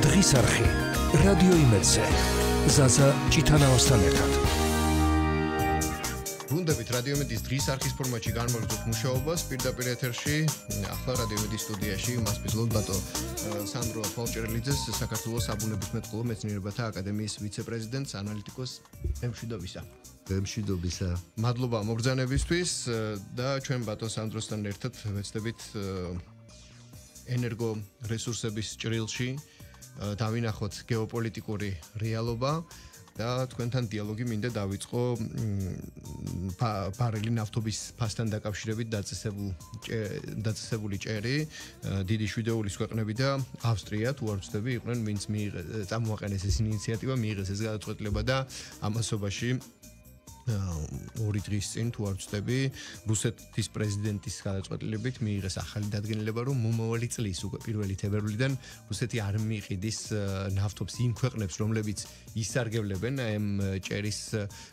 დღის არხი რადიო იმედზე ზაზა ჭიტანავასთან ერთად გუნდებით რადიო იმედის დღის არხის ფორმატში განმარტოთ მუშაობას პირდაპირ ეთერში ახლა რადიო იმედის სტუდიაში მასპინძლობ ბატონ სანდრო ფოლჭერლიძეს საქართველოს აბუნების მეტყოლო მეცნიერებათა აკადემიის ვიცე-პრეზიდენტს ანალიტიკოს ემშვიდობისა ემშვიდობისა მადლობა მობრძანებისთვის და ჩვენ ბატონ სანდროსთან ერთად ვეცდებით ენერგო რესურსების ჭრილში დავინახოთ გეოპოლიტიკური რეალობა და თქვენთან დიალოგი მინდა დავიწყო ბარელი ნავთობის ფასთან დაკავშირებით დაწესებულ დაწესებული წერი დიდი შვედეულის ქვეყნები და ავსტრია თუ არ ვცდები იყვნენ ვინც მიიღეს წარმოაყენეს ეს ინიციატივა მიიღეს ეს გადაწყვეტილება და ამასობაში ორი დღის წინ თუ არ ვწდები რუსეთის პრეზიდენტის გადაწყვეტილებით მიიღეს ახალი დადგენილება რომ მომავალი წლის უკვე პირველი თებერვლიდან რუსეთი არ მიყიდის ნავთობს იმ ქვეყნებს რომლებიც ისარგებლებენ ამ ჭერის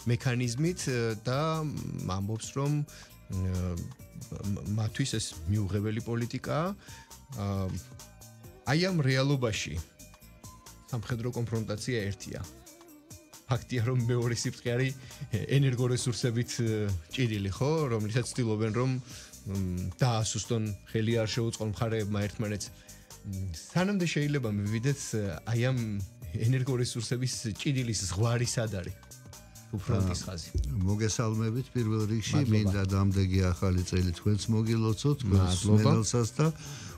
მექანიზმით და ამბობს რომ მათვის ეს მიუღებელი პოლიტიკაა აი ამ რეალობაში სამხედრო კონფრონტაცია ერთია ფაქტია რომ მეორე სიფრთხე არის ენერგო რესურსებით ჭირილი ხო რომელიცაც ცდილობენ რომ დაასუსტონ ხელი არ შეუწყონ მხარეებმა ერთმანეთს სანამ და შეიძლება მივიდეთ აი ამ ენერგო რესურსების ჭირილის ზღვარის ადარი უფრანტის ხაზი მოგესალმებით პირველ რიგში მინდა დამდეგი ახალი წელი თქვენს მოგილოცოთ თქვენს მეძალსაც და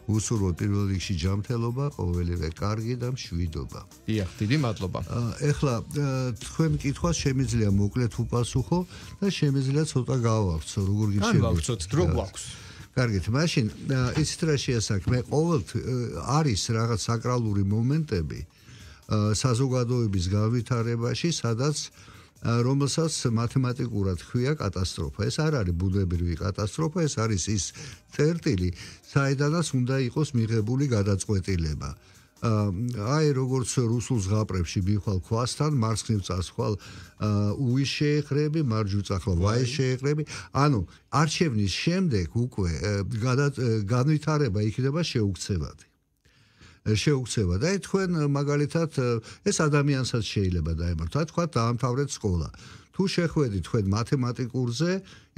უსურვო პირველ რიგში ჯანმრთელობა, ყოველივე კარგი და მშვიდობა. დიახ, დიდი მადლობა. ეხლა თქვენ კითხვას შემიძლია მოკლედ უპასუხო და შემიძლია ცოტა გავავრცო, როგორ გიჩვენებთ. ან ვაქცოთ, დრო გვაქვს. კარგით, მაშინ ისეთ რა შეასაქმე, ყოველთ არის რაღაც საკრალური მომენტები საზოგადოების განვითარებაში, სადაც რომელსაც მათემატიკურად ხვია კატასტროფა. ეს არ არის ბუნებრივი კატასტროფა, ეს არის ის წერტილი, საიდანაც უნდა იყოს მიღებული გადაწყვეტილება. აი როგორც რუსულ ზღაპრებში მიხვალ ქვასთან, მარცხნივ წასხვალ უის შეეხრები, მარჯვნივ წახლა ვაის შეეხრები, ანუ არჩევნის შემდეგ უკვე განვითარება იქნება შეუქცევადი. შეუქცევა და თქვენ მაგალითად ეს ადამიანსაც შეიძლება დაემართა თქვა დაამთავრეთ სკოლა თუ შეხვედი თქვენ მათემატიკურზე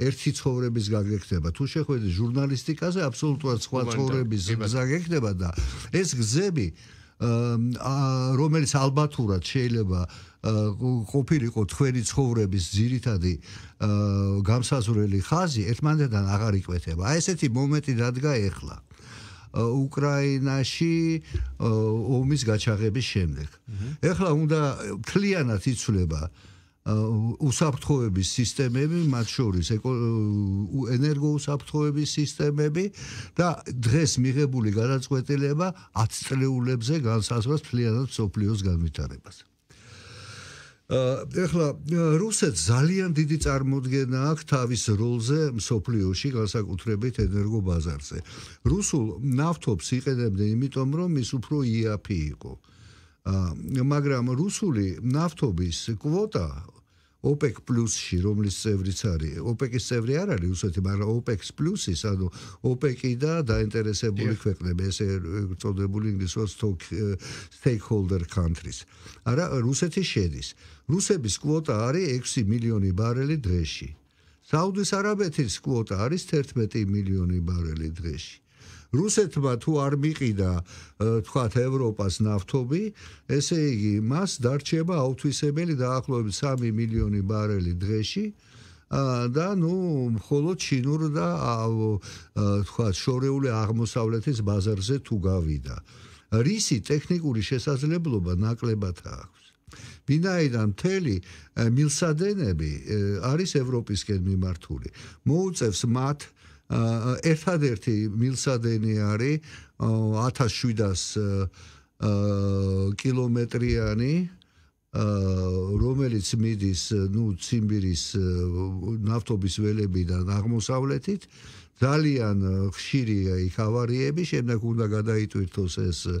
ერთი ცხოვრების გაგექნება თუ შეხვედი ჟურნალისტიკაზე აბსოლუტურად სხვა ცხოვრების გაგექნება და ეს გზები რომელიც ალბათურად შეიძლება ყოფილიყო თქვენი ცხოვრების ძირითადი გამსაზრელი ხაზი ერთმანეთთან აღარ იყვეთება აი ესეთი მომენტი დადგა ეხლა უკრაინაში ომის გაჩაღების შემდეგ. ეხლა უნდა მთლიანად იცვლება უსაფრთხოების სისტემები, მათ შორის ენერგოუსაფრთხოების სისტემები და დღეს მიღებული გადაწყვეტილება 10 წლეულებზე განსაზღვრავს მთლიანად სოფლიოს განვითარებას. ეხლა რუსეთს ძალიან დიდი წარმოდგენა აქვს თავის როლზე მსოფლიოში განსაკუთრებით ენერგო ბაზარზე. რუსულ ნავთობს იყენებდნენ იმიტომ რომ ის უფრო იაფი იყო. მაგრამ რუსული ნავთობის კვოტა OPEC პლუსში, რომლის წევრიც არის. OPEC-ის წევრი არ არის უცეთი, მაგრამ OPEC-ის პლუსის, ანუ OPEC-ი და დაინტერესებული ქვეყნები, ესე წოდებული ინგლისურად stakeholder countries. არა, რუსეთი შედის. რუსების კვოტა არის 6 მილიონი ბარელი დღეში. საუდის არაბეთის კვოტა არის 11 მილიონი ბარელი დღეში. რუსეთმა თუ არ მიყიდა თქვათ ევროპას ნავთობი, ესე იგი, მას დარჩება აუთვისებელი დაახლოებით 3 მილიონი ბარელი დღეში. და ნუ მხოლოდ ჩინურ და თქვათ შორეული აღმოსავლეთის ბაზარზე თუ გავიდა. რისი ტექნიკური შესაძლებლობა ნაკლებად აქვს. ვინაიდან მთელი მილსადენები არის ევროპისკენ მიმართული. მოუწევს მათ ერთადერთი მილსადენი არის 1700 კილომეტრიანი რომელიც მიდის ნუ ციმბირის ნავთობის ველებიდან აღმოსავლეთით ძალიან э, ხშირი э, იქ ავარიები, შემდეგ უნდა გადაიტვირთოს ეს э,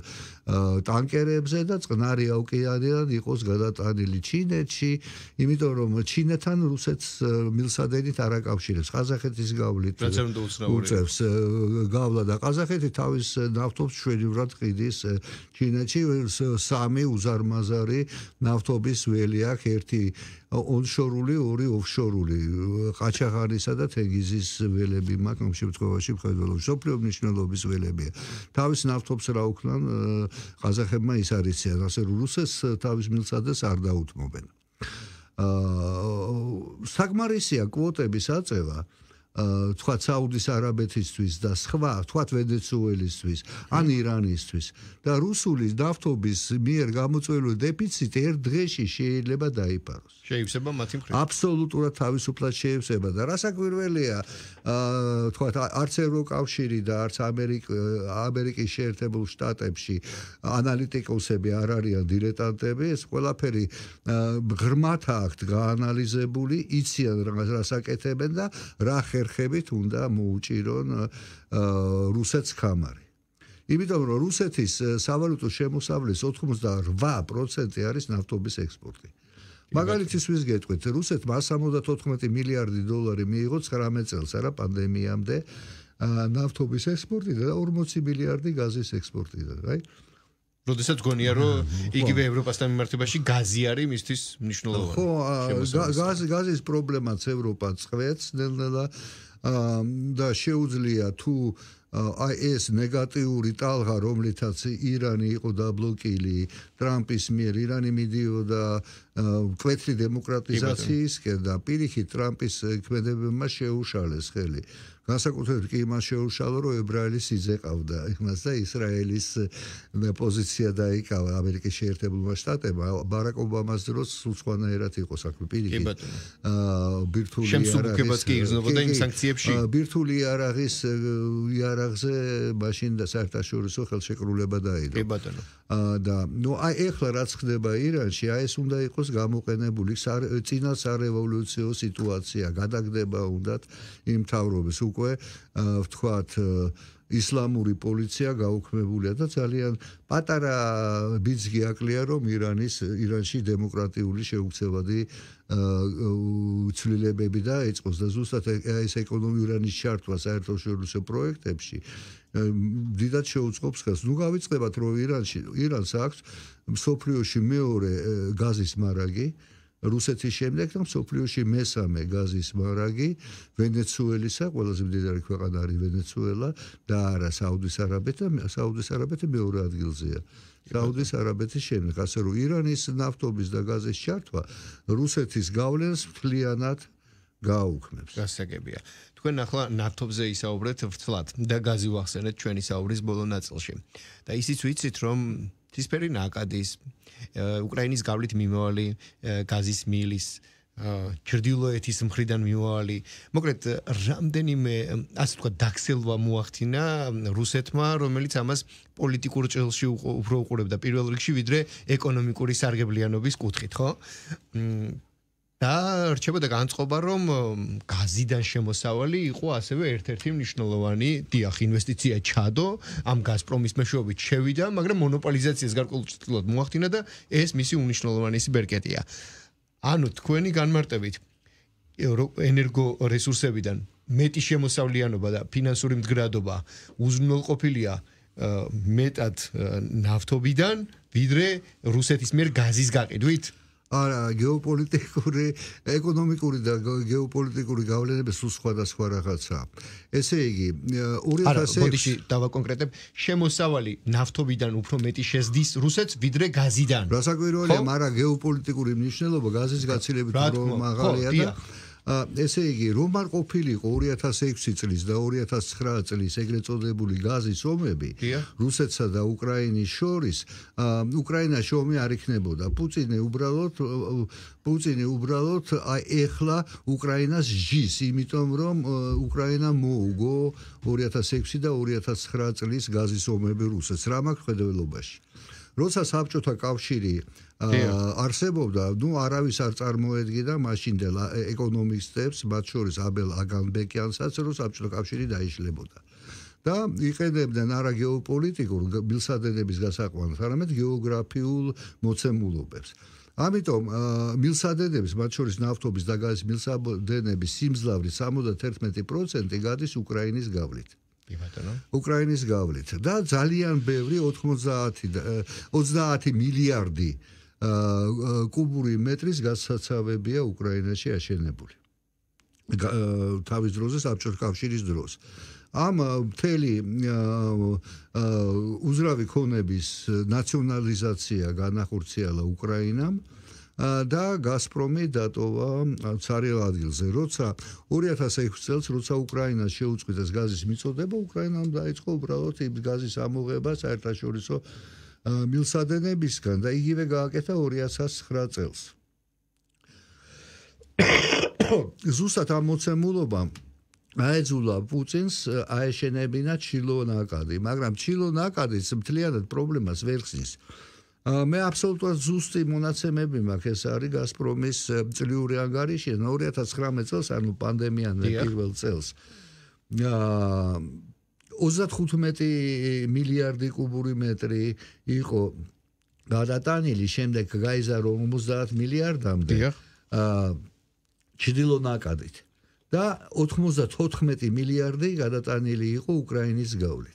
ტანკერებზე და წყნარი აუკიანიდან იყოს გადატანილი ჩინეთში, იმიტომ რომ ჩინეთთან რუსეთს მილსადენით არ აკავშირებს. ყაზახეთის გავლით უწევს გავლა და ყაზახეთი თავის ნავთობს შვედურად ყიდის ჩინეთში სამი უზარმაზარი ნავთობის ველი აქვს ერთი ონშორული ორი ოფშორული ყაჩაღანისა და თეგიზის ველები მაგრამ შემთხვევაში მხედველობ სოფლიო მნიშვნელობის ველებია თავის ნავთობს რა უქნან ყაზახებმა ის არისია ასე რუსეს თავის მილსადეს არ დაუთმობენ აა საკმარისია კვოტების აწევა აა თქვა საუდის არაბეთისთვის და სხვა თქვა ვენეცუელისთვის ან ირანისთვის და რუსულის ნავთობის მიერ გამოწვეული დეფიციტი ერთ დღეში შეიძლება დაიფაროს შეიძლება მათი მხრივ აბსოლუტურად თავისუფლად შეიძლება და რასაკვირველია თქვა არც ევროკავშირი და არც ამერიკა ამერიკის შეერთებულ შტატებში ანალიტიკოსები არ არიან დილეტანტები ეს ყველაფერი ღრმათა აქვს გაანალიზებული იციან რასაკეთებენ და რა ხერხებით უნდა მოუჭირონ რუსეთს ხამარი. იმიტომ რომ რუსეთის სავალუტო შემოსავლის 98% არის ნავთობის ექსპორტი. მაგალითის ვის გეტყვით, რუსეთმა 74 მილიარდი დოლარი მიიღო 19 წელს, არა პანდემიამდე, ნავთობის ექსპორტი და 40 მილიარდი გაზის ექსპორტი და, რაი? როდესაც გონია რომ იგივე ევროპასთან მიმართებაში გაზი არის მისთვის მნიშვნელოვანი. ხო, გაზი გაზის პრობლემაც ევროპა წყვეტს ნელ-ნელა და შეუძლია თუ აი ეს ნეგატიური ტალღა რომლითაც ირანი იყო დაბლოკილი ტრამპის მიერ ირანი მიდიოდა კვეთრი დემოკრატიზაციისკენ და პირიქით ტრამპის ქმედებებმა შეუშალეს ხელი განსაკუთრებით კი მას შეუშალო რომ ებრაელის იზეყავდა იმას და ისრაელის პოზიცია დაიკავა ამერიკის შეერთებულმა შტატებმა ბარაკ ობამას დროს სულ სხვანაირად იყო საქმე პირიქით აა ბირთულია რა შემსუბუქებაც კი იზნობოდა იმ სანქციებს ბირთვში ბირთული იარაღის იარაღზე მაშინ და საერთაშორისო ხელშეკრულება დაიდო. კი ბატონო. აა და ნუ აი ახლა რაც ხდება ირანში, აი ეს უნდა იყოს გამოყენებული ძინა სარევოლუციო სიტუაცია, გადაგდება უნდათ იმ თავრობის უკვე ვთქვათ ისლამური პოლიცია გაოქმებულია და ძალიან პატარა ბიძგი აკლია რომ ირანის ირანში დემოკრატიული შეუქცევადი უცვლილებები და ეწყოს და ზუსტად ეს ეკონომიკური ირანის ჩარტვა საერთაშორისო პროექტებში დიდად შეუწყობს ხელს. ნუ გავიწყდებათ რომ ირანში ირანს აქვს სოფლიოში მეორე გაზის მარაგი რუსეთის შემდეგ და მსოფლიოში მესამე გაზის მარაგი ვენეცუელისა, ყველაზე მდიდარი ქვეყანა არის ვენეცუელა და არა საუდის არაბეთი და საუდის არაბეთი მეორე ადგილზეა. საუდის არაბეთის შემდეგ, ასე რომ ირანის ნავთობის და გაზის ჩართვა რუსეთის გავლენას მთლიანად გაუქმებს. გასაგებია. თქვენ ახლა ნავთობზე ისაუბრეთ ვრცლად და გაზი ვახსენეთ ჩვენი საუბრის ბოლო ნაწილში. და ისიც ვიცით, რომ თისფერი ნაკადის უკრაინის გავლით მიმოვალი გაზის მილის ჩრდილოეთის მხრიდან მიმოვალი მოკლედ რამდენიმე ასე ვთქვათ დაქსელვა მოახდინა რუსეთმა რომელიც ამას პოლიტიკურ წელში უფრო უყურებდა პირველ რიგში ვიდრე ეკონომიკური სარგებლიანობის კუთხით ხო და რჩებოდა განწყობა რომ გაზიდან შემოსავალი იყო ასევე ერთ-ერთი მნიშვნელოვანი დიახ ინვესტიცია ჩადო ამ გაზპრომის მეშვეობით შევიდა მაგრამ მონოპოლიზაციას გარკვეულწილად მოახდინა და ეს მისი უნიშნელოვანესი ბერკეტია ანუ თქვენი განმარტებით ენერგო რესურსებიდან მეტი შემოსავლიანობა და ფინანსური მდგრადობა უზრუნველყოფილია მეტად ნავთობიდან ვიდრე რუსეთის მიერ გაზის გაყიდვით არა გეოპოლიტიკური, ეკონომიკური და გეოპოლიტიკური გავლენები სულ სხვადასხვა რაღაცა. ესე იგი, 2006 არა, ბოდიში დავაკონკრეტებ, შემოსავალი ნავთობიდან უფრო მეტი შეზდის რუსეთს ვიდრე გაზიდან. რასაკვირველია, მაგრამ გეოპოლიტიკური მნიშვნელობა გაზის გაცილებით უფრო მაღალია და ესე იგი რომ არ ყოფილიყო 2006 წლის და 2009 წლის ეგრეთ წოდებული გაზის ომები რუსეთსა და უკრაინის შორის უკრაინა შომი არ იქნებოდა პუტინი უბრალოდ პუტინი უბრალოდ აი ეხლა უკრაინას ჯის იმიტომ რომ უკრაინა მოუგო 2006 და 2009 წლის გაზის ომები რუსეთს რა მაგ ხედველობაში როცა საბჭოთა კავშირი არსებობდა, ნუ არავის არ წარმოედგინა მაშინდელ ეკონომისტებს, მათ შორის აბელ აგანბეკიანსაც, რომ საბჭოთა კავშირი დაიშლებოდა. და იყენებდნენ არა გეოპოლიტიკურ მილსადენების გასაყვანს, არამედ გეოგრაფიულ მოცემულობებს. ამიტომ მილსადენების, მათ შორის ნავთობის და გაზის მილსადენების სიმძლავრე 71% გადის უკრაინის გავლით. ბატონო უკრაინის გავლით და ძალიან ბევრი 90 30 მილიარდი კუბური მეტრის გასაცავებია უკრაინაში აშენებული თავის დროზე საბჭოთა კავშირის დროს ამ მთელი უზრავი ქონების ნაციონალიზაცია განახორციელა უკრაინამ და გასპრომი დატოვა ცარიელ ადგილზე როცა 2006 წელს როცა უკრაინას შეუწყვიდეს გაზის მიწოდება უკრაინამ დაიწყო უბრალოდ იმ გაზის ამოღება საერთაშორისო მილსადენებისგან და იგივე გააკეთა 2009 წელს ზუსტად ამ მოცემულობამ აეძულა პუტინს აეშენებინა ჩილო ნაკადი მაგრამ ჩილო ნაკადის მთლიანად პრობლემას ვერ ხსნის მე აბსოლუტურად ზუსტი მონაცემები მაქვს ეს არის გასპრომის წლიური ანგარიში 2019 წელს ანუ პანდემიან პირველ წელს აა 35 მილიარდი კუბური მეტრი იყო გადატანილი შემდეგ გაიზარო 50 მილიარდამდე აა ჩდილო ნაკადით და 94 მილიარდი გადატანილი იყო უკრაინის გავლი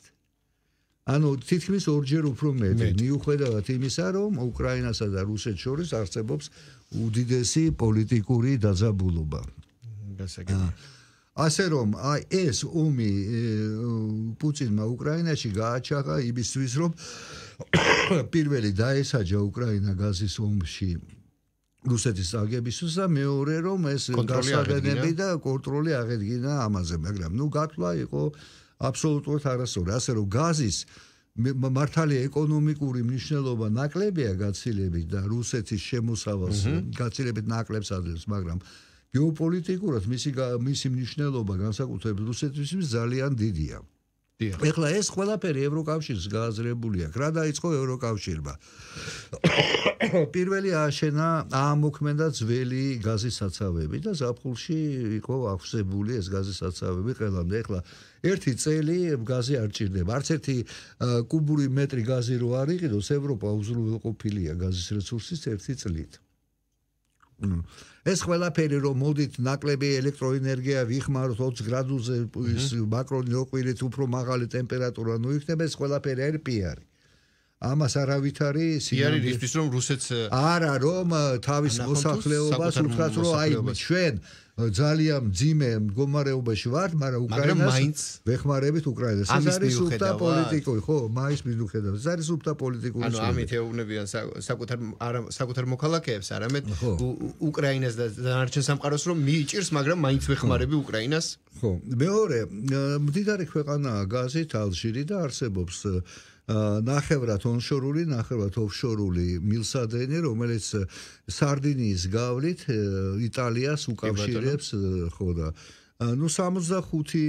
ანუ თითქმის ორჯერ უფრო მეტი, მიუხედავად იმისა, რომ უკრაინასა და რუსეთს შორის არსებობს უდიდესი პოლიტიკური დაძაბულობა. ასე რომ, აი ეს უმი პუტინმა უკრაინაში გააჩაღა იმისთვის, რომ პირველი დაესაჯა უკრაინა გაზის ომში. რუსეთის აგებისთვის და მეორე რომ ეს გასაგებები და კონტროლი აღედგინა ამაზე, მაგრამ ნუ გათვლა იყო აბსოლუტურად არასწორი. ასე რომ გაზის მართალია ეკონომიკური მნიშვნელობა ნაკლებია გაცილებით და რუსეთის შემოსავალს გაცილებით ნაკლებს აძლევს, მაგრამ გეოპოლიტიკურად მისი მისი მნიშვნელობა განსაკუთრებით რუსეთისთვის ძალიან დიდია. დიახ. ეხლა ეს ყველაფერი ევროკავშირის გააზრებულია. რა დაიწყო ევროკავშირმა? პირველი აშენა ამოქმედა ძველი გაზისაცავები და ზაფხულში იყო აღსებული ეს გაზისაცავები ყველამდე. ეხლა ერთი წელი გაზი არ ჭირდება. არც ერთი კუბური მეტრი გაზი რო არიღოს ევროპა უზრუნველყოფილია გაზის რესურსის ერთი წლით. ეს ყველაფერი რომ მოდით ნაკლები ელექტროენერგია ვიხმაროთ 20 გრადუსზე ის მაკრონი ოყვირით უფრო მაღალი ტემპერატურა ნუ იქნება ეს ყველაფერი RPR-ი ამას არავითარი სიარისთვის რომ რუსეთს არა რომ თავის მოსახლეობას უთხრათ რომ აი ჩვენ ძალიან ძიმე მდგომარეობაში ვართ მაგრამ უკრაინას ვეხმარებით უკრაინას ეს არის უფთა პოლიტიკური ხო მაინც მიუხედავ ეს არის უფთა პოლიტიკური ანუ ამით ეუბნებიან საკუთარ არა საკუთარ მოქალაქეებს არამედ უკრაინას და დანარჩენ სამყაროს რომ მიიჭირს მაგრამ მაინც ვეხმარები უკრაინას ხო მეორე მდიდარი ქვეყანაა გაზით ალჟირი და არსებობს ნახევრად ონშორული, ნახევრად ოფშორული მილსადენი, რომელიც სარდინიის გავლით იტალიას უკავშირებს, ხო და ანუ 65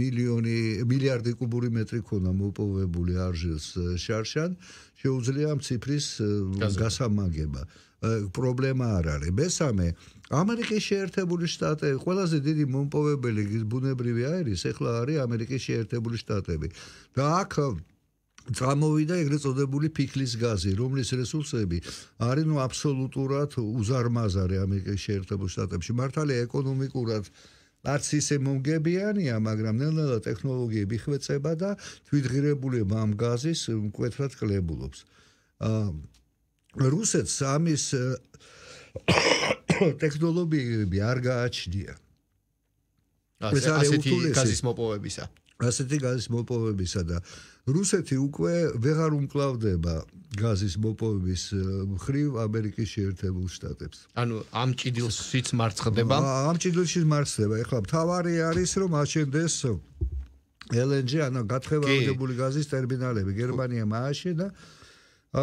მილიონი მილიარდი კუბური მეტრი ქონდა მოპოვებული არჟილს შარშან შეუძლია ამ ციფრის გასამაგება პრობლემა არ არის მესამე ამერიკის შეერთებული შტატები ყველაზე დიდი მომპოვებელი ბუნებრივი აირის ეხლა არის ამერიკის შეერთებული შტატები და აქ გამოვიდა ეგრეთ წოდებული ფიქლის გაზი, რომლის რესურსები არის ნუ აბსოლუტურად უზარმაზარი ამერიკის შეერთებულ შტატებში. მართალია ეკონომიკურად არც ისე მომგებიანია, მაგრამ ნელ-ნელა ტექნოლოგიები ხვეწება და თვითღირებული ამ გაზის მკვეთრად კლებულობს. აა რუსეთს ამის ტექნოლოგიები არ გააჩნია. ასეთი გაზის მოპოვებისა ასეთი გაზის მოპოვებისა და რუსეთი უკვე ვეღარ უმკლავდება გაზის მოპოვების მხრივ ამერიკის შეერთებულ შტატებს. ანუ ამ ჭიდილშიც მარცხდება? ამ ჭიდილშიც მარცხდება. ეხლა თავარი არის რომ აშენდეს LNG ანუ გათხევადებული გაზის ტერმინალები გერმანიამ ააშენა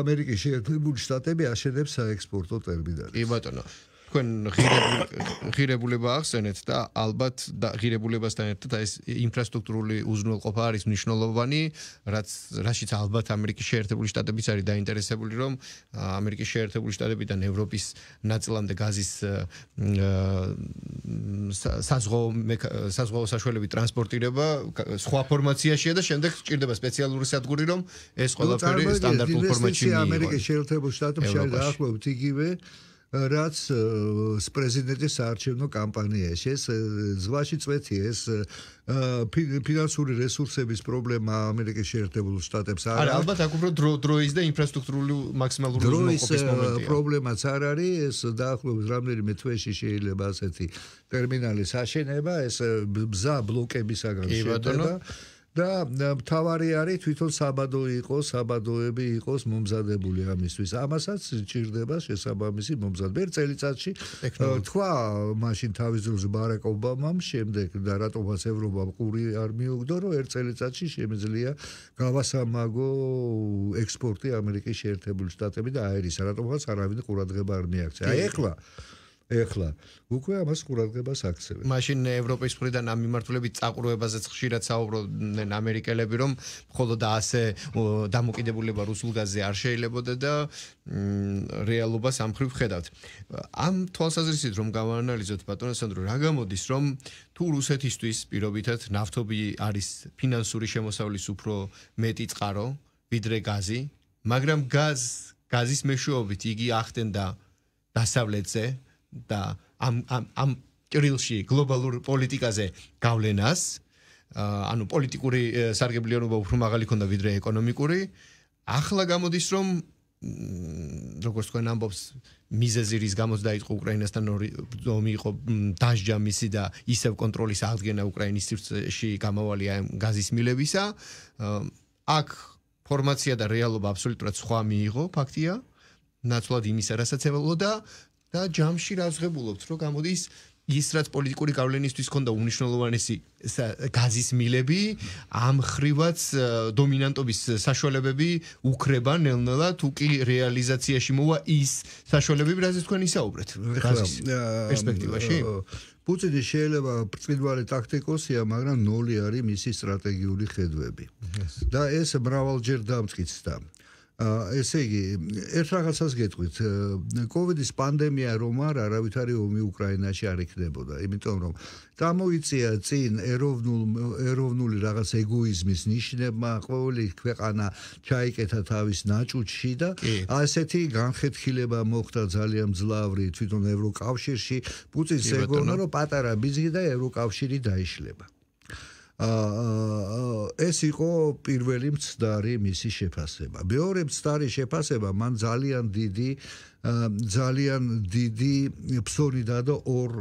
ამერიკის შეერთებულ შტატებში აშენებს საექსპორტო ტერმინალს. კი ბატონო. თქვენ ღირებულება ახსენეთ და ალბათ ღირებულებასთან ერთად ეს ინფრასტრუქტურული უზრუნველყოფა არის მნიშვნელოვანი, რაც რაშიც ალბათ ამერიკის შეერთებული შტატებიც არის დაინტერესებული, რომ ამერიკის შეერთებული შტატებიდან ევროპის ნაწილამდე გაზის საზღვაო საზღვაო საშუალები ტრანსპორტირება სხვა ფორმაციაშია და შემდეგ ჭირდება სპეციალური სადგური, რომ ეს ყველაფერი სტანდარტულ ფორმატში მიიღოს. ამერიკის შეერთებულ შტატებში არის დაახლოებით იგივე რაც პრეზიდენტის э, საარჩევნო კამპანიაში ეს э, ზღვაში წვეთი ეს э, ფინანსური რესურსების პრობლემა ამერიკის შეერთებულ შტატებს არ არის ალბათ აქ უფრო დრო დროის და ინფრასტრუქტურული მაქსიმალური დროის პრობლემაც არ არის ეს დაახლოებით რამდენიმე თვეში შეიძლება ასეთი ტერმინალის აშენება ეს მზა ბლოკებისაგან შედგება კი ბატონო და თავარი არის თვითონ საბადო იყოს, საბადოები იყოს მომზადებული ამისთვის. ამასაც ჭირდება შესაბამისი მომზადება. ერთ წელიწადში თქვა მაშინ თავის ძულს ბარაკ ობამამ, შემდეგ და რატომაც ევროპა ყური არ მიუგდო, რომ ერთ წელიწადში შემეძლია გავასამაგო ექსპორტი ამერიკის შეერთებული შტატები და აერისა, რატომაც არავინ ყურადღება არ მიაქცია. აი ეხლა ეხლა უკვე ამას ყურადღებას აქცევენ. მაშინ ევროპის მხრიდან ამ მიმართულებით წაყრუებაზეც ხშირად საუბრობდნენ ამერიკელები, რომ მხოლოდ ასე დამოკიდებულება რუსულ გაზზე არ შეიძლებოდა და რეალობას ამხრივ ხედავთ. ამ თვალსაზრისით რომ გავაანალიზოთ ბატონ ასანდრო, რა გამოდის, რომ თუ რუსეთისთვის პირობითად ნავთობი არის ფინანსური შემოსავლის უფრო მეტი წყარო, ვიდრე გაზი, მაგრამ გაზ გაზის მეშვეობით იგი ახდენდა დასავლეთზე და ამ ამ ამ კრილში გლობალურ პოლიტიკაზე გავლენას ანუ პოლიტიკური სარგებლიანობა უფრო მაღალი ქონდა ვიდრე ეკონომიკური ახლა გამოდის რომ როგორც თქვენ ამბობს მიზეზი რის გამოც დაიწყო უკრაინასთან ომი იყო დაშჯა მისი და ისევ კონტროლის აღდგენა უკრაინის სივრცეში გამავალი აი გაზის მილებისა აქ ფორმაცია და რეალობა აბსოლუტურად სხვა მიიღო ფაქტია ნაცვლად იმისა რასაც ელოდა და ჯამში რაზღებულობთ, რომ გამოდის ის რაც პოლიტიკური გავლენისთვის ქონდა უნიშნელოვანესი გაზის მილები, ამ ხრივაც დომინანტობის საშუალებები უქრება ნელ-ნელა თუ კი რეალიზაციაში მოვა ის საშუალებები, რაზეც თქვენ ისაუბრეთ გაზის პერსპექტივაში? პუტინი შეიძლება პრწმვალე ტაქტიკოსია, მაგრამ ნული არის მისი სტრატეგიული ხედვები. და ეს მრავალჯერ დამწკიცდა. ესე იგი, ერთ რაღაცას გეტყვით, კოვიდის პანდემია რომ არ არავითარი ომი უკრაინაში არ იქნებოდა, იმიტომ რომ გამოიწია წინ ეროვნულ ეროვნული რაღაც ეგოიზმის ნიშნებმა ყოველი ქვეყანა ჩაიკეთა თავის ნაჭუჩში და ასეთი განხეთქილება მოხდა ძალიან ძლავრი თვითონ ევროკავშირში, პუტინს ეგონა რომ პატარა ბიზი და ევროკავშირი დაიშლება. ეს იყო პირველი მცდარი მისი შეფასება. მეორე მცდარი შეფასება მან ძალიან დიდი ძალიან დიდი ფსონი დადო ორ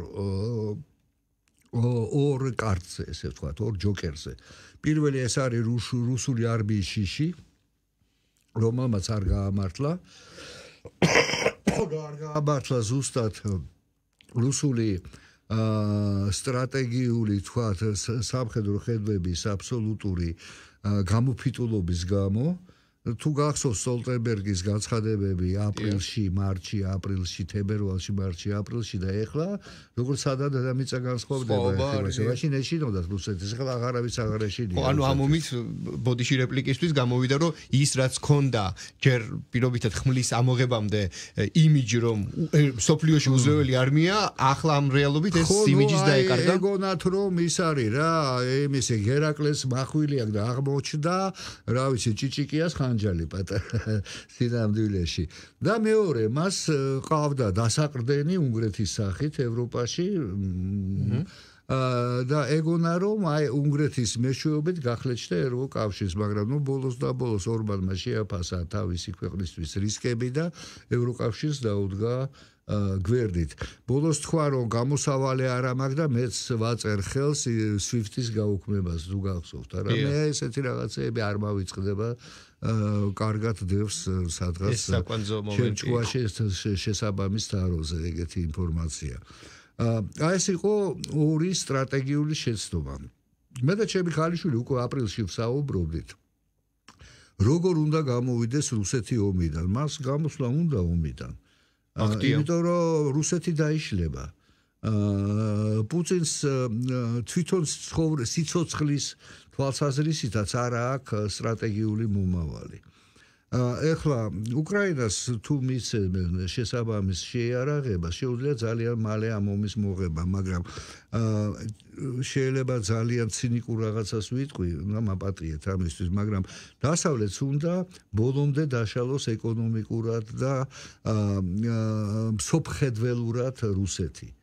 ორ კარტზე, ესე ვთქვა, ორ ჯოკერზე. პირველი ეს არის რუსული არმიის შიში, რომელმაც არ გაამართლა. ხო, არ გაამართლა ზუსტად რუსული აა აა სტრატეგიული თქვათ სამხედრო ხედვების აბსოლუტური გამოფიტულობის გამო აა თუ გახსოვს სოლტერბერგის განცხადებები აპრილში, მარტში, აპრილში, თებერვალში, მარტში, აპრილში და ეხლა როგორ სადად დამიწა განსხვავდება ეს მაშინ ეშინოდა რუსეთის ეხლა აღარავის აღარ ეშინია. ანუ ამ მომის ბოდიში რეპლიკისთვის გამოვიდა რომ ის რაც ქონდა ჯერ პირობითად ხმლის ამოღებამდე იმიჯი რომ სოფლიოში უძველი არმია ახლა ამ რეალობით ეს იმიჯიც დაეკარგა. გონათ რომ ის არის რა ემისი ჰერაკლეს მახვილი აქ და აღმოჩნდა რა ვიცი ჭიჭიკიას ხან ანჯალი პატარა სინამდვილეში და მეორე მას ყავდა დასაყრდენი უნგრეთის სახით ევროპაში აა და ეგონა რომ აი უნგრეთის მეშვეობით გახლეჩდა ევროკავშირს მაგრამ ნუ ბოლოს და ბოლოს ორბანმა შეაფასა თავისი ქვეყნისთვის რისკები და ევროკავშირს დაუდგა გვერდით. ბოლოს თქვა რომ გამოსავალი არ ამაგდა მეც ვაწერ ხელს სვიფტის გაუქმებას თუ გახსოვთ. არა მე ესეთი რაღაცები არ მავიწყდება კარგად დევს სადღაც ეს საკვანძო მომენტი ჩუაში შესაბამის თაროზე ეგეთი ინფორმაცია აი ეს იყო ორი სტრატეგიული შეცდომა მე და ჩემი ქალიშვილი უკვე აპრილში ვსაუბრობდით როგორ უნდა გამოვიდეს რუსეთი ომიდან მას გამოსვლა უნდა ომიდან აქტიო იმიტომ რომ რუსეთი დაიშლება აა აა პუტინს თვითონ ცხოვრ სიცოცხლის თვალსაზრისითაც არა აქვს სტრატეგიული მომავალი. აა ეხლა უკრაინას თუ მის შესაბამის შეარაღება შეუძლია ძალიან მალე ამ ომის მოღება, მაგრამ აა შეიძლება ძალიან ცინიკურ რაღაცას ვიტყვი, და მაპატიეთ ამისთვის, მაგრამ დასავლეთ უნდა ბოლომდე დაშალოს ეკონომიკურად და აა მსოფხედველურად რუსეთი.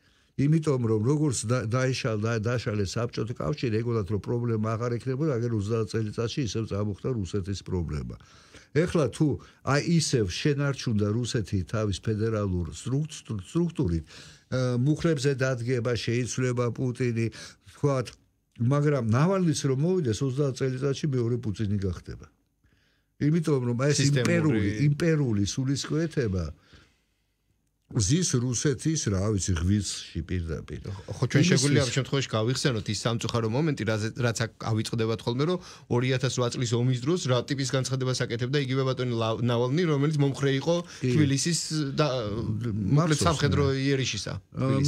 იმიტომ რომ როგორც დაიშალ დაშალე საბჭოთა კავშირი ეგონათ რომ პრობლემა აღარ ექნებოდა აგერ 30 წელიწადში ისევ წამოხდა რუსეთის პრობლემა ეხლა თუ აი ისევ შენარჩუნდა რუსეთი თავის ფედერალურ სტრუქტურით მუხლებზე დადგება შეიცვლება პუტინი თქვა მაგრამ ნავალნის რომ მოვიდეს 30 წელიწადში მეორე პუტინი გახდება იმიტომ რომ ეს იმპერიული იმპერიული სულისკვეთება ზის რუსეთის, რა ვიცი, ღვიძში პირდაპირ. ხო ჩვენ შეგვიძლია ამ შემთხვევაში გავიხსენოთ ის სამწუხარო მომენტი, რაც ავიწყდება თხოლმე, რომ 2008 წლის ომის დროს რა ტიპის განცხადებას აკეთებდა იგივე ბატონი ნავალნი, რომელიც მომხრე იყო თბილისის და მოკლედ სამხედრო იერიშისა.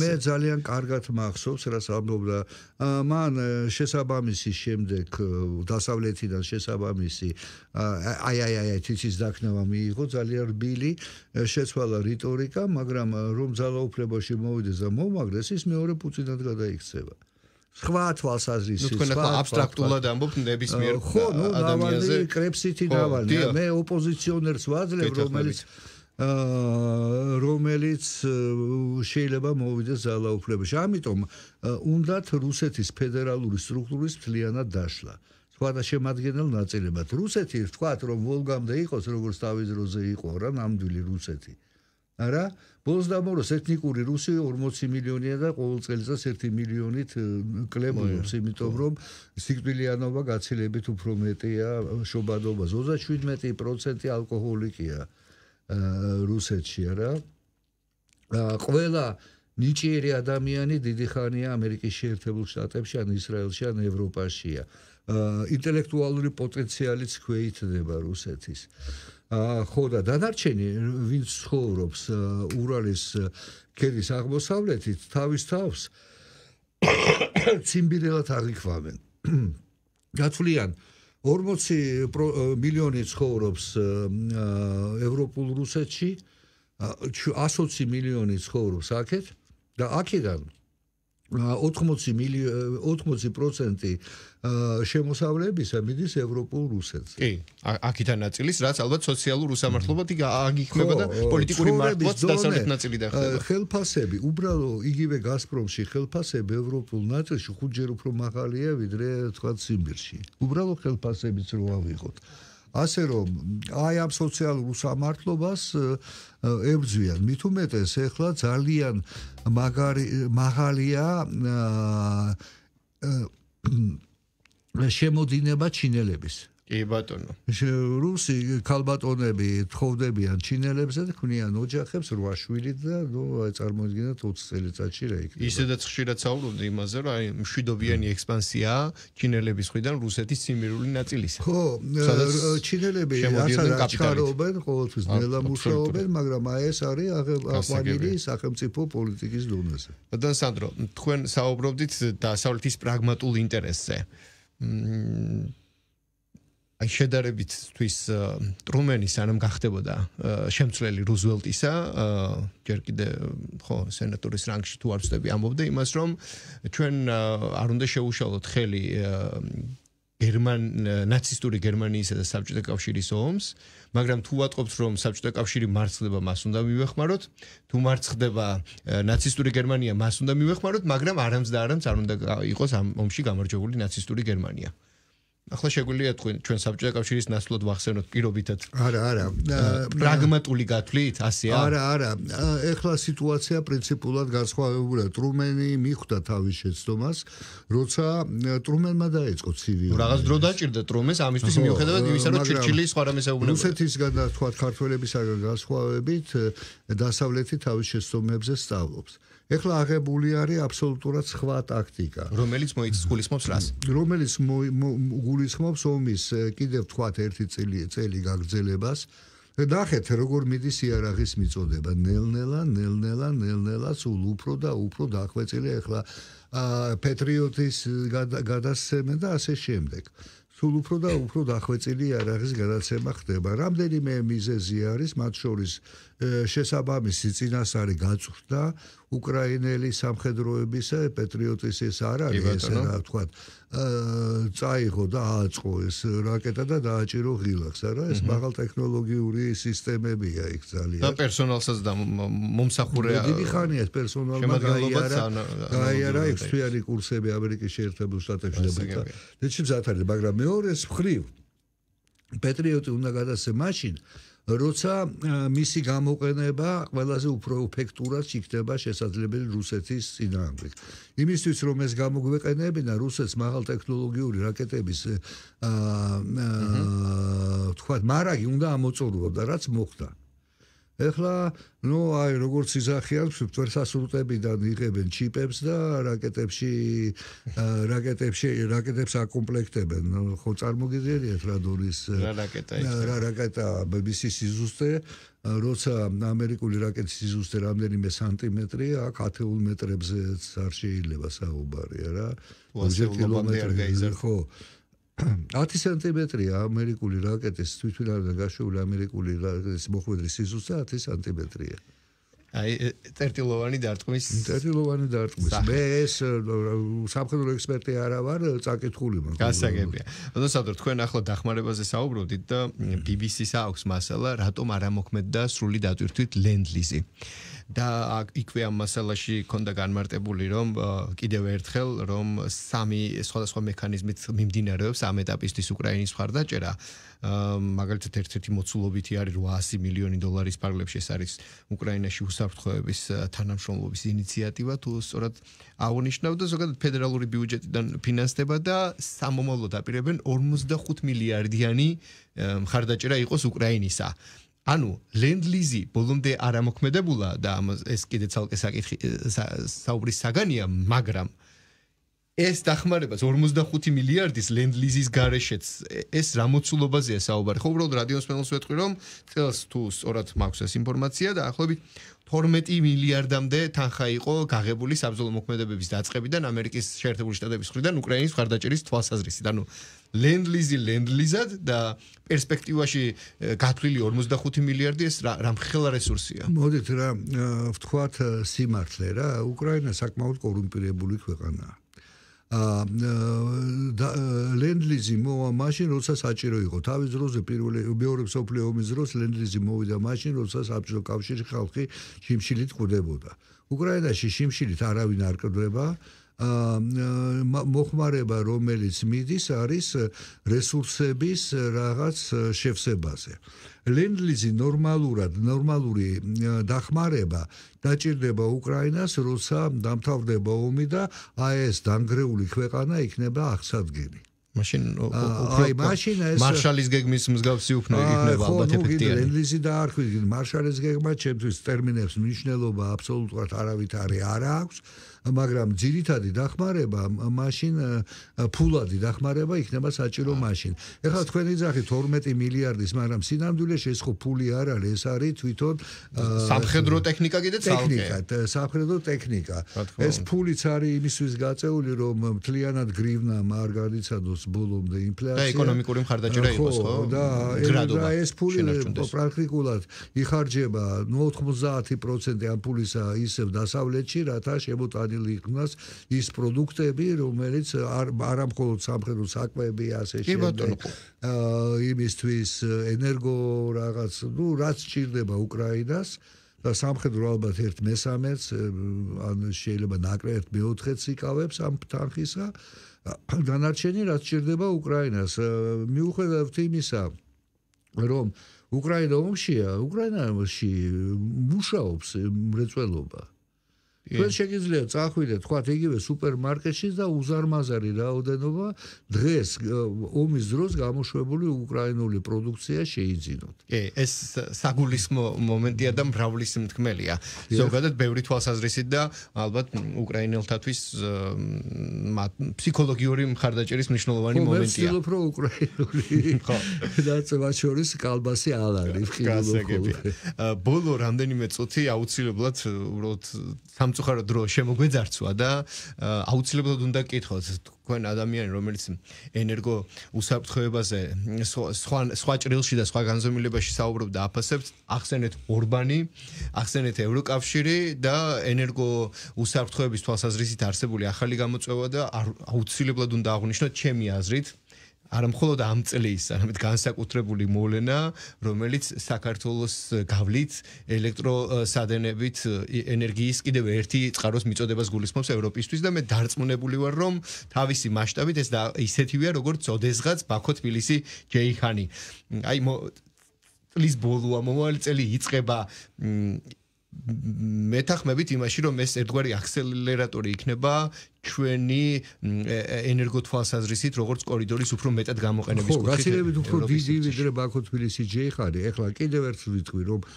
მე ძალიან კარგად მახსოვს, რას ამბობდა. მან შესაბამისი შემდეგ დასავლეთიდან შესაბამისი აი აი აი თვითის დაქნევა მიიღო ძალიან რბილი შეცვალა რიტორიკა. მაგრამ э, რომ ძალაუფლებაში მოვიდეს და მომაგრეს ის მეორე პუტინად გადაიქცევა სხვა თვალსაზრისით ნუ თქვენ აბსტრაქტულად ამბობთ ნებისმიერ э, ხო ნუ ადამიანზე კრეფსიტი დავალი მე ოპოზიციონერს ვაძლევ რომელიც ა э, რომელიც შეიძლება მოვიდეს ძალაუფლებაში. ამიტომ უნდათ რუსეთის ფედერალური სტრუქტურის მთლიანად დაშლა. სხვა და შემადგენელ ნაწილებად რუსეთი ვთქვათ რომ ვოლგამდე იყოს როგორც დავიზროზე იყო რა ნამდვილი რუსეთი. აა არა ბოლოს დამოროს ეთნიკური რუსი 40 მილიონია და ყოველ წელიწადს 1 მილიონით კლებობს იმიტომ რომ სიკვდილიანობა გაცილებით უფრო მეტია შობადობა 37% ალკოჰოლიკია რუსეთში არა ყველა ნიჭიერი ადამიანი დიდი ხანია ამერიკის შეერთებულ შტატებში ან ისრაელში ან ევროპაშია ინტელექტუალური პოტენციალიც ქვეითდება რუსეთის ხო და დანარჩენი ვინც ცხოვრობს ურალის ქედის აღმოსავლეთით თავის თავს ციმბირელად აღიქვამენ გაცვლიან 40 მილიონი ცხოვრობს ევროპულ რუსეთში 120 მილიონი ცხოვრობს აქეთ და აქედან 80% შემოსავლებისა მიდის ევროპულ რუსეთს. კი, აქეთან ნაწილის, რაც ალბათ სოციალურ უსამართლობად აგიქმება და პოლიტიკური მართლაც დასავლეთ ნაწილი და ხდება. ხელფასები, უბრალო იგივე გასპრომში ხელფასები ევროპულ ნაწილში ხუთჯერ უფრო მაღალია ვიდრე თქვა ციმბირში. უბრალო ხელფასებიც რო ავიღოთ. აა ასე რომ აი ამ სოციალურ უსამართლობას ებრძვიან. მით უმეტეს ახლა ძალიან მაგარი მაღალია შემოძინება ჩინელების. კი ბატონო რუსი ქალბატონები თხოვდებიან ჩინელებს და ქნიან ოჯახებს 8 შვილი და ნუ წარმოიდგინეთ 20 წელიწადში რა იქნება ისედაც ხშირად საუბრობდი იმაზე რომ აი მშვიდობიანი ექსპანსია ჩინელების მხრიდან რუსეთის ციმირული ნაწილისა ხო ჩინელები ასე ჩქარობენ ყოველთვის ნელა მუშაობენ მაგრამ აი ეს არის აღვანილი სახელმწიფო პოლიტიკის დონეზე ბატონ სანდრო თქვენ საუბრობდით დასავლეთის პრაგმატულ ინტერესზე აი შედარებით თვის ტრუმენის ანამ გახდებოდა შემცვლელი რუზველტისა ჯერ კიდე ხო სენატორის რანგში თუ არ ვწდები ამბობდა იმას რომ ჩვენ არ უნდა შეუშალოთ ხელი герман нацистური გერმანიისა და საბჭოთა კავშირის ომს, მაგრამ თუ ვატყობთ რომ საბჭოთა კავშირი მარცხდება, მას უნდა მივეხმაროთ, თუ მარცხდება ნაცისტური გერმანია, მას უნდა მივეხმაროთ, მაგრამ არამც და არამც არ უნდა იყოს ამ ომში გამარჯვებული ნაცისტური გერმანია. აა ახლა შეგვიძლია თქვენ ჩვენ საბჭოთა კავშირის ნაცვლად ვახსენოთ პირობითად. არა, არა. პრაგმატული გათვლით, ასე არა. არა, არა. ახლა სიტუაცია პრინციპულად განსხვავებულია. ტრუმენი მიხვდა თავის შეცდომას, როცა ტრუმენმა დაიწყო ცივი. რაღაც დრო დაჭირდა ტრუმენს, ამისთვის მიუხედავად იმისა, რომ ჩერჩილი სხვა რამეს ეუბნებოდა. რუსეთის გადათქვათ ქართველებისაგან განსხვავებით, დასავლეთი თავის შეცდომებზე სწავლობს. ეხლა აღებული არის აბსოლუტურად სხვა ტაქტიკა, რომელიც მოიცულისმობს რას? რომელიც გულისხმობს ომის კიდევ თქვა ერთი წელი წელი გაგრძელებას. ნახეთ, როგორ მიდის იარაღის მიწოდება, ნელ-ნელა, ნელ-ნელა, ნელ-ნელა სულ უფრო და უფრო დახვეწილი ეხლა აა პატრიოტის გადასცემა და ასე შემდეგ. სულ უფრო და უფრო დახვეწილი არაღის განაცემა ხდება. რამდენიმე მიზეზი არის, მათ შორის შესაბამისი წინასარი გაწვრთნა უკრაინელი სამხედროებისა, პატრიოტის ეს არ არის, რა თქვა. აა წაიღო და ააწყო ეს რაკეტა და დააჭირო ღილახს, არა? ეს მაღალტექნოლოგიური სისტემებია იქ ძალიან. და პერსონალსაც და მომსახურეა. დიდი ხანია ეს პერსონალმა გაიარა. გაიარა ექვსთვიანი კურსები ამერიკის შეერთებულ შტატებში და ბრიტანეთში. ნიჩი ზათარი, მაგრამ მე მეორეს მხრივ პატრიოტი უნდა გადასცე მაშინ როცა მისი გამოყენება ყველაზე უფრო ეფექტურად შეიძლება შესაძლებელი რუსეთის ძინავით. იმისთვის რომ ეს გამოგვეყენებინა რუსეთს მაღალტექნოლოგიური რაკეტების აა თქვა მარაგი უნდა ამოწურულო და რაც მოხდა. აჰა. ეხლა ნუ აი როგორც იზახიან ფტვერსასრუტებიდან იღებენ ჩიპებს და რაკეტებში რაკეტებში რაკეტებს აკომპლექტებენ ხო წარმოგიდგენიათ რა დონის რა რაკეტა BBC სიზუსტე როცა ამერიკული რაკეტის სიზუსტე რამდენიმე სანტიმეტრი აქ 10 მეტრებზეც არ შეიძლება საუბარია რა 10 კილომეტრი ხო 10 სანტიმეტრია ამერიკული რაკეტის თვითმფრინავიდან გაშვებული ამერიკული რაკეტის მოხვედრის სიზუსტე 10 სანტიმეტრია. აი წერტილოვანი დარტყმის წერტილოვანი დარტყმის მე ეს სამხედრო ექსპერტი არა ვარ წაკითხული მაგრამ გასაგებია ანუ საერთოდ თქვენ ახლა დახმარებაზე საუბრობდით და BBC-ს აქვს მასალა რატომ არ ამოქმედდა სრული დატვირთვით ლენდლიზი და იქვე ამ მასალაში ქონდა განმარტებული რომ კიდევ ერთხელ რომ სამი სხვადასხვა მექანიზმით მიმდინარეობს ამ ეტაპისთვის უკრაინის მხარდაჭერა მაგალითად ერთ-ერთი მოცულობითი არის 800 მილიონი დოლარის ფარგლებში ეს არის უკრაინაში უსაფრთხოების თანამშრომლობის ინიციატივა თუ სწორად აღნიშნავ და ზოგადად ფედერალური ბიუჯეტიდან ფინანსდება და სამომავლოდ აპირებენ 45 მილიარდიანი მხარდაჭერა იყოს უკრაინისა ანუ ლენდლიზი ბოლომდე არ ამოქმედებულა და ამ ეს კიდე ცალკე საკითხი საუბრის საგანია მაგრამ ეს დახმარებას 45 მილიარდის ლენდლიზის გარეშეც ეს რამოცულობაზეა საუბარი. ხო, უბრალოდ რადიოს მენელს ვეტყვი რომ წელს თუ სწორად მაქვს ეს ინფორმაცია და ახლობით 12 მილიარდამდე თანხა იყო გაღებული საბრძოლო მოქმედებების დაწყებიდან ამერიკის შეერთებული შტატების მხრიდან უკრაინის მხარდაჭერის თვალსაზრისით. ანუ ლენდლიზი ლენდლიზად და პერსპექტივაში გათვლილი 45 მილიარდი ეს რა მხელა რესურსია. მოდით რა ვთქვათ სიმართლე რა, უკრაინა საკმაოდ კორუმპირებული ქვეყანაა. აა ლენდლიზი მოვა მაშინ როცა საჭირო იყო თავის დროზე პირველი მეორე სოფლიო ომის დროს ლენდლიზი მოვიდა მაშინ როცა საბჭო კავშირი ხალხი შიმშილით ყდებოდა უკრაინაში შიმშილით არავინ არ ყდება მოხმარება რომელიც მიდის არის რესურსების რაღაც შევსებაზე ლენდლიზი ნორმალურად ნორმალური დახმარება დაჭირდება უკრაინას როცა დამთავრდება ომი და აეს დანგრეული ქვეყანა იქნება აღსადგენი машин а машин ეს маршალის გეგმის მსგავსი უფრო იქნება ალბათ ეფექტიანი ლენდლიზი და არქვის მარშალის გეგმა ჩემთვის ტერმინებს მნიშვნელობა აბსოლუტურად არავითარი არ აქვს მაგრამ ძირითადი დახმარება მაშინ ფულადი დახმარება იქნება საჭირო მაშინ. ეხლა თქვენი ძახი 12 მილიარდის, მაგრამ სინამდვილეში ეს ხო ფული არ არის, ეს არის თვითონ სამხედრო ტექნიკა კიდე ძალზე. ტექნიკა, სამხედრო ტექნიკა. ეს ფულიც არის იმისთვის გაწეული, რომ მთლიანად გრივნა არ გადაიცადოს ბოლომდე ინფლაცია. და ეკონომიკური მხარდაჭერა იყოს, ხო? და ეს ფული პრაქტიკულად იხარჯება 90-ი პროცენტი ამ ფულისა ისევ დასავლეთში, რათა შემოტანი გამოდილ იქნას ის პროდუქტები, რომელიც არ არამხოლოდ სამხედრო საკვები ასე შეიძლება აა იმისთვის ენერგო რაღაც, ну, რაც ჭირდება უკრაინას და სამხედრო ალბათ ერთ მესამეს, ან შეიძლება ნაკრეთ მეოთხეც იკავებს ამ თანხისა. დანარჩენი რაც ჭირდება უკრაინას, მიუხედავთ იმისა, რომ უკრაინა ომშია, უკრაინაში მუშაობს მრეწველობა. თქვენ შეგიძლია წახვიდეთ თქვა იგივე სუპერმარკეტში და უზარმაზარი რაოდენობა დღეს ომის დროს გამოშვებული უკრაინული პროდუქცია შეიძინოთ. კი, ეს საგულისმო მომენტია და მრავლის მთქმელია. ზოგადად ბევრი თვალსაზრისით და ალბათ უკრაინელთათვის ფსიქოლოგიური მხარდაჭერის მნიშვნელოვანი მომენტია. მე ვცდილობ რომ უკრაინული ხო და ცოტა შორის კალბასი არ არის ხილულო. ბოლო რამდენიმე წუთი აუცილებლად უბრალოდ სამ სამწუხარო დრო შემოგვეძარცვა და აუცილებლად უნდა კითხოთ თქვენ ადამიანი რომელიც ენერგო უსაფრთხოებაზე სხვა სხვა ჭრილში და სხვა განზომილებაში საუბრობ და აფასებთ ახსენეთ ორბანი ახსენეთ ევროკავშირი და ენერგო უსაფრთხოების თვალსაზრისით არსებული ახალი გამოწვევა და აუცილებლად უნდა აღნიშნოთ ჩემი აზრით არამხოლოდ ამ წლის, არამედ განსაკუთრებული მოვლენა, რომელიც საქართველოს გავლით ელექტროსადენებით ენერგიის კიდევ ერთი წყაროს მიწოდებას გულისხმობს ევროპისთვის და მე დარწმუნებული ვარ, რომ თავისი მასშტაბით ეს ისეთივია, როგორც ოდესღაც ბაქო-თბილისი ჯეიხანი. აი, წლის ბოლოა, მომავალი წელი იწყება მეთანხმებით იმაში რომ ეს ერთგვარი აქსელერატორი იქნება ჩვენი ენერგო თვალსაზრისით როგორც კორიდორის უფრო მეტად გამოყენების კუთხით. ხო, გაცილებით უფრო დიდი ვიდრე ბაქო თბილისი ჯეიხარი. ეხლა კიდევ ერთს ვიტყვი რომ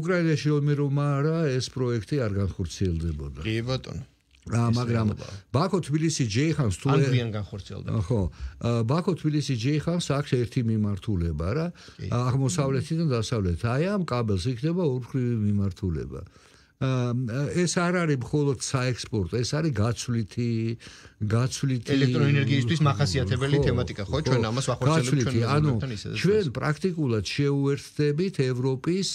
უკრაინაში ომი რომ არა ეს პროექტი არ განხორციელდებოდა. კი ბატონო. აა მაგრამ ბაქო თბილისი ჯეიხანს თუ ანგლიან განხორციელდა ხო ბაქო თბილისი ჯეიხანს აქვს ერთი მიმართულება რა აღმოსავლეთიდან დასავლეთ აი ამ კაბელს იქნება ორმხრივი მიმართულება ეს არ არის მხოლოდ საექსპორტო ეს არის გაცვლითი გაცვლითი ელექტროენერგიისთვის მახასიათებელი თემატიკა ხო ჩვენ ამას ვახორციელებთ ჩვენ ანუ ჩვენ პრაქტიკულად შეუერთდებით ევროპის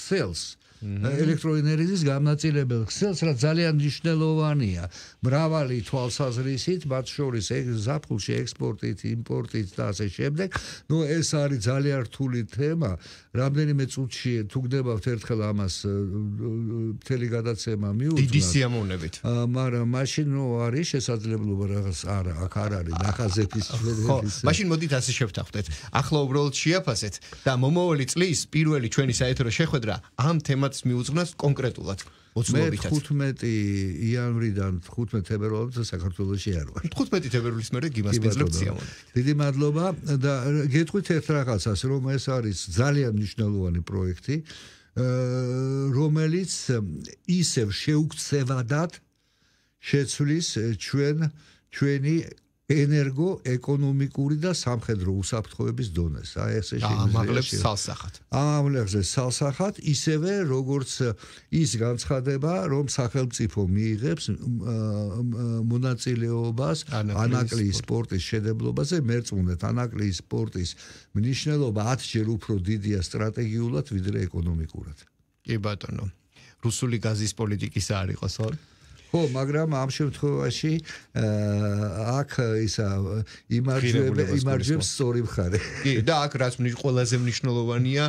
ქსელს ელექტროენერგიის გამნაწილებელ ქსელს რა ძალიან მნიშვნელოვანია მრავალი თვალსაზრისით მათ შორის ზაფხულში ექსპორტით იმპორტით და ასე შემდეგ ნუ ეს არის ძალიან რთული თემა რამდენიმე წუთში თუ გდებავთ ერთხელ ამას მთელი გადაცემა მიუძღვნათ დიდი სიამოვნებით მაგრამ მაშინ ნუ არის შესაძლებლობა რაღაც არა აქ არ არის ნახაზეთის ხო მაშინ მოდით ასე შევთანხმდეთ ახლა უბრალოდ შეაფასეთ და მომავალი წლის პირველი ჩვენი საეთრო შეხვედრა ამ თემა ფორმატს მიუძღვნას კონკრეტულად მოცულობითაც მე 15 იანვრიდან 15 თებერვალამდე საქართველოსი არ ვარ 15 თებერვლის მერე გიმასპინძლებციამ დიდი მადლობა და გეტყვით ერთ რაღაცას რომ ეს არის ძალიან მნიშვნელოვანი პროექტი რომელიც ისევ შეუქცევადად შეცვლის ჩვენ ჩვენი ენერგო, ეკონომიკური და სამხედრო უსაფრთხოების დონეს. აი ესე შეიძლება სალსახად. ამავლებზე სალსახად ისევე როგორც ის განცხადება, რომ სახელმწიფო მიიღებს მონაწილეობას ანაკლიის სპორტის შედეგლობაზე მერწმუნეთ, ანაკლიის სპორტის მნიშვნელობა 10ჯერ უფრო დიდია სტრატეგიულად ვიდრე ეკონომიკურად. კი ბატონო. რუსული გაზის პოლიტიკისა არ იყოს, ხო? ხო, მაგრამ ამ შემთხვევაში э, აქ ისა э, იმარჯვება იმარჯვებს სწორი მხარე. კი, და აქ რაც ყველაზე მნიშვნელოვანია,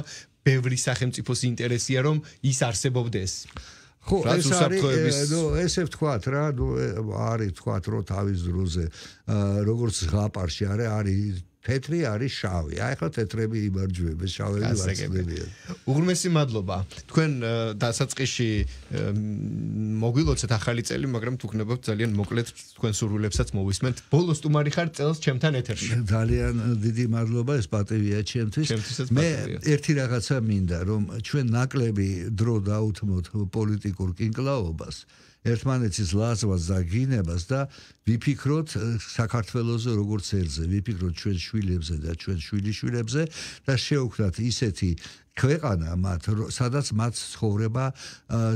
ბევრი სახელმწიფოს ინტერესია რომ ის არსებობდეს. ხო, ეს არის, ნუ ესე ვთქვათ რა, ნუ არის ვთქვათ რომ თავის დროზე, როგორც ზღაპარში არის, არის თეთრი არის შავი. აი ხო თეთრები იმარჯვება, შავები ვარცხნილია. უღრმესი მადლობა. თქვენ დასაწყისში მოგვილოცეთ ახალი წელი, მაგრამ თქვენებობთ ძალიან მოკლედ თქვენ სურვილებსაც მოვისმენთ. ბოლოს თუმარი ხარ წელს ჩემთან ეთერში. ძალიან დიდი მადლობა ეს პატევია ჩემთვის. მე ერთი რაღაცა მინდა, რომ ჩვენ ნაკლები დრო დაუთმოთ პოლიტიკურ კინკლაობას. ერთმანეთის ლაზვას და გინებას და ვიფიქროთ საქართველოსზე როგორც ელზე, ვიფიქროთ ჩვენ შვილებზე და ჩვენ შვილიშვილებზე და შევხვდათ ისეთი ქვეყანა მათ სადაც მათ ცხოვრება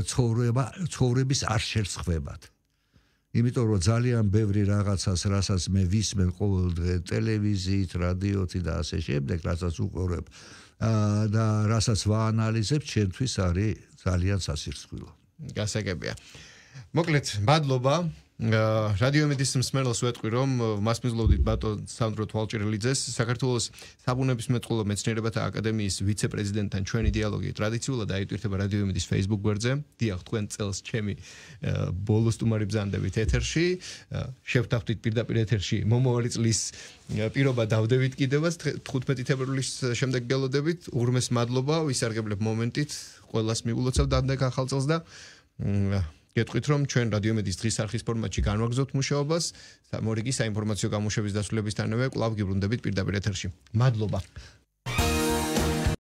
ცხოვრება ცხოვრების არ შეერცხვებათ. იმიტომ რომ ძალიან ბევრი რაღაცას რასაც მე ვისმენ ყოველ დღე ტელევიზიით, რადიოთ და ასე შემდეგ, რასაც უყურებ და რასაც ვაანალიზებ, ჩვენთვის არის ძალიან სასირცხვილო. გასაგებია. მოკლედ მადლობა რადიო მედის მსმენელს ვეთყვი რომ მას მიზლოვდით ბატონ სანდრო თვალჭირელიძეს საქართველოს საბუნების მეტყველო მეცნიერებათა აკადემიის ვიცე-პრეზიდენტთან ჩვენი დიალოგი ტრადიციულად აიტვირთება რადიო მედის Facebook გვერდზე დიახ თქვენ წელს ჩემი ბოლოს თუმარი ბზანდებით ეთერში შევთავთით პირდაპირ ეთერში მომავალი წლის პირობა დავდებით კიდევაც 15 თებერვლის შემდეგ გელოდებით უღრმეს მადლობა ვისარგებლებ მომენტით ყოველას მიულოცავ დანდა ახალ წელს და გეტყვით რომ ჩვენ რადიომედიის დღის არქის ფორმატში განვაგზავნოთ მუშაობას მორიგი საინფორმაციო გამოშვების დასრულებისთანავე კლავ გიბრუნდებით პირდაპირ ეთერში მადლობა